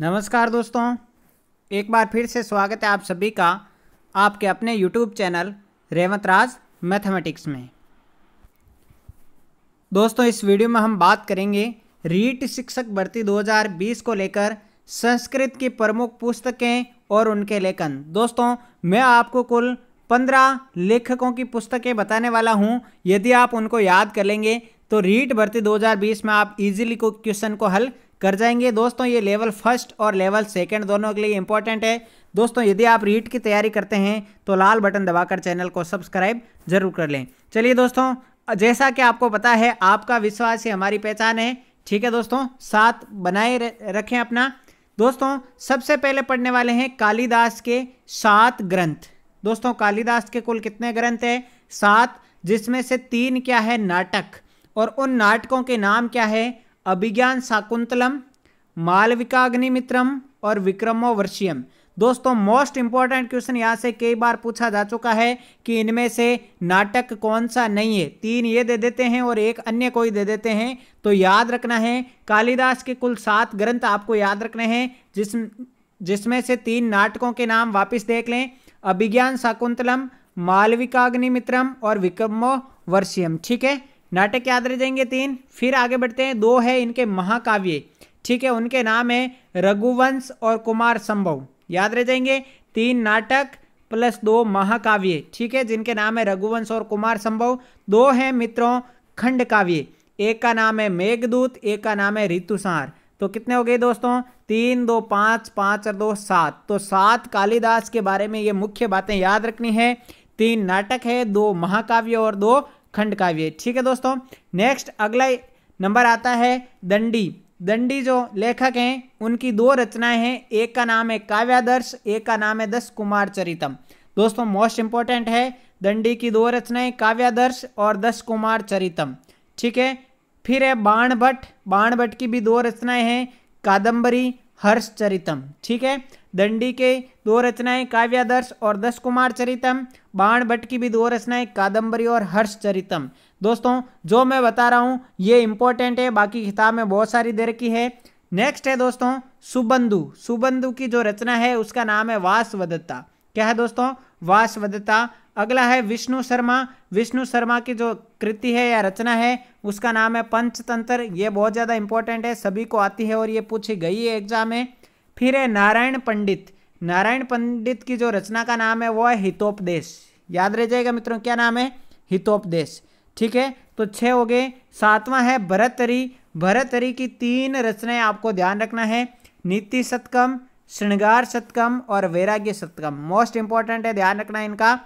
नमस्कार दोस्तों एक बार फिर से स्वागत है आप सभी का आपके अपने YouTube channel Revant Raj mathematics में दोस्तों इस वीडियो में हम बात करेंगे रीट शिक्षक भर्ती 2020 को लेकर संस्कृत की प्रमुख पुस्तकें और उनके लेखन दोस्तों मैं आपको कुल पंद्रह लेखकों की पुस्तकें बताने वाला हूं यदि आप उनको याद कर लेंगे तो रीट भर्ती 2020 में आप इजीली को क्वेश्चन को हल कर जाएंगे दोस्तों ये लेवल फर्स्ट और लेवल सेकंड दोनों के लिए इंपॉर्टेंट है दोस्तों यदि आप रीट की तैयारी करते हैं तो लाल बटन दबाकर चैनल को सब्सक्राइब जरूर कर लें चलिए दोस्तों जैसा कि आपको पता है आपका विश्वास ही हमारी पहचान है ठीक है दोस्तों साथ बनाए रखें अपना दोस्तों सबसे पहले पढ़ने वाले हैं कालिदास के सात ग्रंथ दोस्तों कालिदास के कुल कितने ग्रंथ हैं सात जिसमें से तीन क्या है नाटक और उन नाटकों के नाम क्या है अभिज्ञान शाकुंतलम मालविकाग्निमित्रम और वर्षियम दोस्तों मोस्ट इंपॉर्टेंट क्वेश्चन यहाँ से कई बार पूछा जा चुका है कि इनमें से नाटक कौन सा नहीं है तीन ये दे देते हैं और एक अन्य कोई दे देते हैं तो याद रखना है कालिदास के कुल सात ग्रंथ आपको याद रखने हैं जिस जिसमें से तीन नाटकों के नाम वापस देख लें अभिज्ञान शाकुंतलम मालविकाग्निमित्रम और विक्रमो वर्षियम ठीक है नाटक याद रह जाएंगे तीन फिर आगे बढ़ते हैं दो है इनके महाकाव्य ठीक है उनके नाम है रघुवंश और कुमार संभव याद रह जाएंगे तीन नाटक प्लस दो महाकाव्य ठीक है जिनके नाम है रघुवंश और कुमार संभव दो हैं मित्रों खंड काव्य एक का नाम है मेघदूत एक का नाम है ऋतुसार तो कितने हो गए दोस्तों तीन दो पाँच पाँच और दो सात तो सात कालिदास के बारे में ये मुख्य बातें याद रखनी है तीन नाटक है दो महाकाव्य और दो खंड काव्य ठीक है दोस्तों नेक्स्ट अगला नंबर आता है दंडी दंडी जो लेखक हैं उनकी दो रचनाएं हैं एक का नाम है काव्यादर्श एक का नाम है दस कुमार चरितम दोस्तों मोस्ट इंपॉर्टेंट है दंडी की दो रचनाएं काव्यादर्श और दस कुमार चरितम ठीक है फिर है बाण भट्ट बाण भट्ट की भी दो रचनाएं हैं कादम्बरी हर्ष चरितम ठीक है दंडी के दो रचनाएं काव्यादर्श और दस कुमार चरितम बाण भट्ट की भी दो रचनाएं कादंबरी और हर्षचरितम दोस्तों जो मैं बता रहा हूँ ये इंपॉर्टेंट है बाकी किताब में बहुत सारी दे रखी है नेक्स्ट है दोस्तों सुबंधु सुबंधु की जो रचना है उसका नाम है वासवदत्ता क्या है दोस्तों वासवदत्ता अगला है विष्णु शर्मा विष्णु शर्मा की जो कृति है या रचना है उसका नाम है पंचतंत्र ये बहुत ज़्यादा इंपॉर्टेंट है सभी को आती है और ये पूछी गई है एग्जाम में फिर है नारायण पंडित नारायण पंडित की जो रचना का नाम है वो है हितोपदेश याद रह जाएगा मित्रों क्या नाम है हितोपदेश ठीक है तो छः हो गए सातवां है भरतरी भरतरी की तीन रचनाएं आपको ध्यान रखना है नीति सतकम श्रृंगार सतकम और वैराग्य सतकम मोस्ट इंपॉर्टेंट है ध्यान रखना है इनका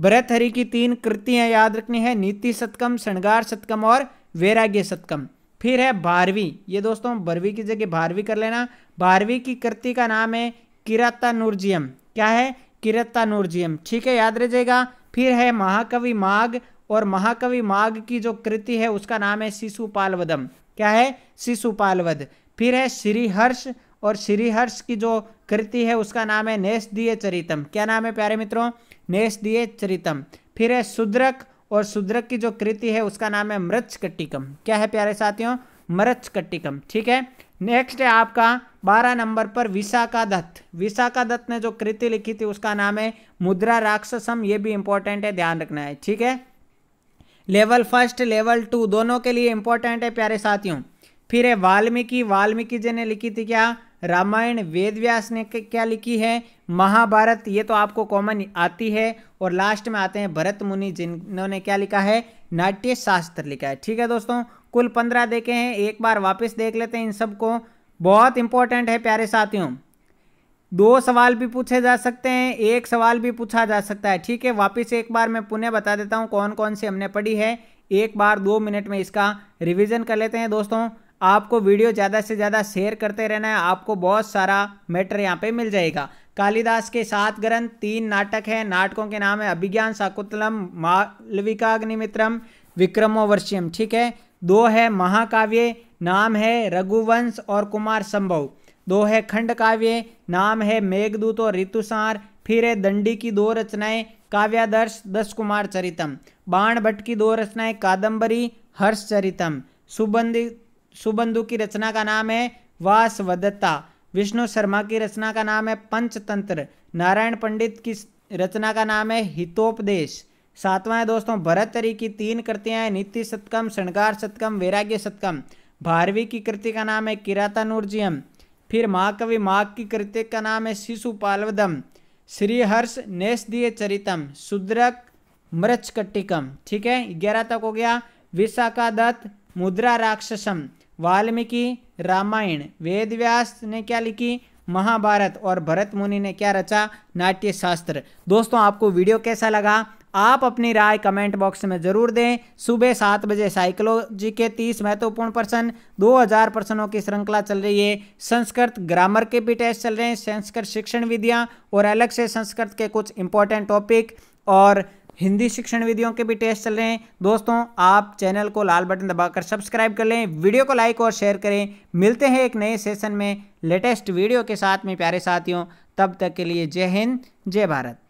भरतहरी की तीन कृतियां याद रखनी है नीति सतकम श्रृंगार सतकम और वैराग्य सतकम फिर है बारहवीं ये दोस्तों बरवी की जगह बारहवीं कर लेना बारहवीं की कृति का नाम है किरातानुर्जियम क्या है किरातानुर्जियम ठीक है याद रह फिर है महाकवि माघ और महाकवि माघ की जो कृति है उसका नाम है शिशुपालवदम क्या है शिशुपालवद फिर है श्रीहर्ष और श्रीहर्ष की जो कृति है उसका नाम है नेश दिए चरितम क्या नाम है प्यारे मित्रों नेश दिए चरितम फिर है सुद्रक और शुद्रक की जो कृति है उसका नाम है मृच कट्टिकम क्या है प्यारे साथियों मृच कट्टिकम ठीक है नेक्स्ट है आपका बारह नंबर पर विशाखा दत्त विशाखा दत्त ने जो कृति लिखी थी उसका नाम है मुद्रा राक्षसम ये भी इंपॉर्टेंट है ध्यान रखना है ठीक है लेवल फर्स्ट लेवल टू दोनों के लिए इंपॉर्टेंट है प्यारे साथियों फिर है वाल्मीकि वाल्मीकि जी ने लिखी थी क्या रामायण वेदव्यास ने क्या लिखी है महाभारत ये तो आपको कॉमन आती है और लास्ट में आते हैं भरत मुनि जिन्होंने क्या लिखा है नाट्य शास्त्र लिखा है ठीक है दोस्तों कुल पंद्रह देखे हैं एक बार वापस देख लेते हैं इन सबको बहुत इंपॉर्टेंट है प्यारे साथियों दो सवाल भी पूछे जा सकते हैं एक सवाल भी पूछा जा सकता है ठीक है वापस एक बार मैं पुनः बता देता हूँ कौन कौन सी हमने पढ़ी है एक बार दो मिनट में इसका रिवीजन कर लेते हैं दोस्तों आपको वीडियो ज़्यादा से ज़्यादा शेयर करते रहना है आपको बहुत सारा मैटर यहाँ पे मिल जाएगा कालिदास के सात ग्रंथ तीन नाटक हैं नाटकों के नाम है अभिज्ञान शाकुतलम मालविकाग्निमित्रम विक्रमोवर्ष्यम ठीक है दो है महाकाव्य नाम है रघुवंश और कुमार संभव दो है खंड काव्य नाम है मेघदूत और ऋतुसार फिर है दंडी की दो रचनाएं काव्यादर्श दस कुमार चरितम बाण भट्ट की दो रचनाएं कादंबरी हर्ष चरितम सुबंध सुबंधु की रचना का नाम है वासवदत्ता विष्णु शर्मा की रचना का नाम है पंचतंत्र नारायण पंडित की रचना का नाम है हितोपदेश सातवां है दोस्तों भरतरी की तीन कृतियाँ हैं नीति सतकम श्रृंगार सतकम वैराग्य सतकम भारवी की कृति का नाम है किरातानुर्जियम फिर महाकवि माघ की कृति का नाम है शिशुपालवदम श्रीहर्ष नेशदीय चरितम शूद्रक मृचकट्टिकम ठीक है ग्यारह तक हो गया विशाखा दत्त मुद्रा राक्षसम वाल्मीकि रामायण वेदव्यास ने क्या लिखी महाभारत और भरत मुनि ने क्या रचा नाट्य शास्त्र दोस्तों आपको वीडियो कैसा लगा आप अपनी राय कमेंट बॉक्स में ज़रूर दें सुबह सात बजे साइकोलॉजी के तीस महत्वपूर्ण प्रश्न दो हज़ार प्रश्नों की श्रृंखला चल रही है संस्कृत ग्रामर के भी टेस्ट चल रहे हैं संस्कृत शिक्षण विधियाँ और अलग से संस्कृत के कुछ इंपॉर्टेंट टॉपिक और हिंदी शिक्षण विधियों के भी टेस्ट चल रहे हैं दोस्तों आप चैनल को लाल बटन दबाकर सब्सक्राइब कर लें वीडियो को लाइक और शेयर करें मिलते हैं एक नए सेशन में लेटेस्ट वीडियो के साथ में प्यारे साथियों तब तक के लिए जय हिंद जय भारत